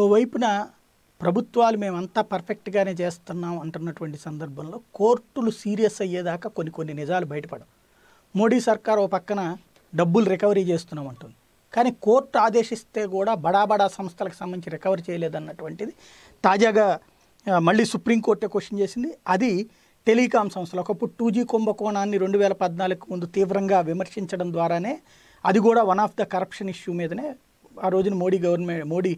ఓవైపున ప్రభుత్వాలు మేమంతా పర్ఫెక్ట్గానే చేస్తున్నాం అంటున్నటువంటి సందర్భంలో కోర్టులు సీరియస్ అయ్యేదాకా కొన్ని కొన్ని నిజాలు బయటపడవు మోడీ సర్కార్ ఓ పక్కన డబ్బులు రికవరీ చేస్తున్నాం అంటుంది కానీ కోర్టు ఆదేశిస్తే కూడా బడా బడా సంస్థలకు సంబంధించి రికవరీ చేయలేదన్నటువంటిది తాజాగా మళ్ళీ సుప్రీంకోర్టే క్వశ్చన్ చేసింది అది టెలికాం సంస్థలు ఒకప్పుడు టూ జీ కుంభకోణాన్ని రెండు వేల పద్నాలుగు ముందు తీవ్రంగా విమర్శించడం ద్వారానే అది కూడా one of the corruption issue మీదనే ఆ రోజున మోడీ గవర్నమెంట్ మోడీ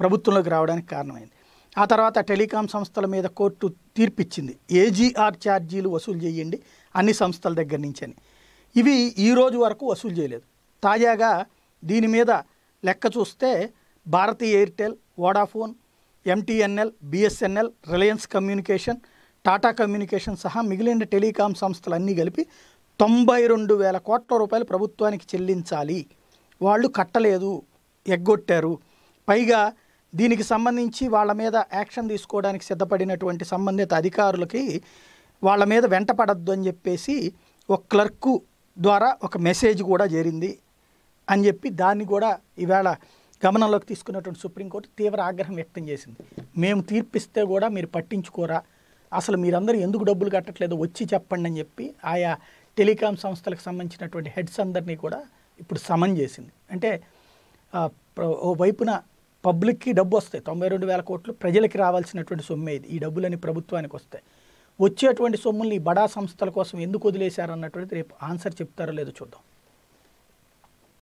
ప్రభుత్వంలోకి రావడానికి కారణమైంది ఆ తర్వాత టెలికాం సంస్థల మీద కోర్టు తీర్పిచ్చింది ఏజీఆర్ ఛార్జీలు వసూలు చేయండి అన్ని సంస్థల దగ్గర నుంచి అని ఇవి ఈ రోజు వరకు వసూలు చేయలేదు తాజాగా దీని మీద లెక్క చూస్తే Bharti Airtel Vodafone MTNL BSNL Reliance communication Tata communication సహా మిగిలిన టెలికాం సంస్థలన్నీ కలిపి తొంభై రెండు వేల కోట్ల రూపాయలు ప్రభుత్వానికి చెల్లించాలి వాళ్ళు కట్టలేదు ఎగ్గొట్టారు పైగా దీనికి సంబంధించి వాళ్ళ మీద యాక్షన్ తీసుకోవడానికి సిద్ధపడినటువంటి సంబంధిత అధికారులకి వాళ్ళ మీద వెంట పడద్దు అని చెప్పేసి ఒక క్లర్కు ద్వారా ఒక మెసేజ్ కూడా చేరింది అని చెప్పి దాన్ని కూడా ఈవేళ గమనంలోకి తీసుకున్నటువంటి సుప్రీంకోర్టు తీవ్ర ఆగ్రహం వ్యక్తం చేసింది మేము తీర్పిస్తే కూడా మీరు పట్టించుకోరా అసలు మీరందరూ ఎందుకు డబ్బులు కట్టట్లేదు వచ్చి చెప్పండి అని చెప్పి ఆయా టెలికాం సంస్థలకు సంబంధించినటువంటి హెడ్స్ అందరినీ కూడా ఇప్పుడు సమన్ చేసింది అంటే ఓ వైపున పబ్లిక్కి డబ్బు వస్తాయి తొంభై రెండు వేల కోట్లు ప్రజలకి రావాల్సినటువంటి సొమ్మే ఇది ఈ డబ్బులని ప్రభుత్వానికి వస్తాయి వచ్చేటువంటి సొమ్ముల్ని బడా సంస్థల కోసం ఎందుకు వదిలేశారన్నటువంటి రేపు ఆన్సర్ చెప్తారో లేదో చూద్దాం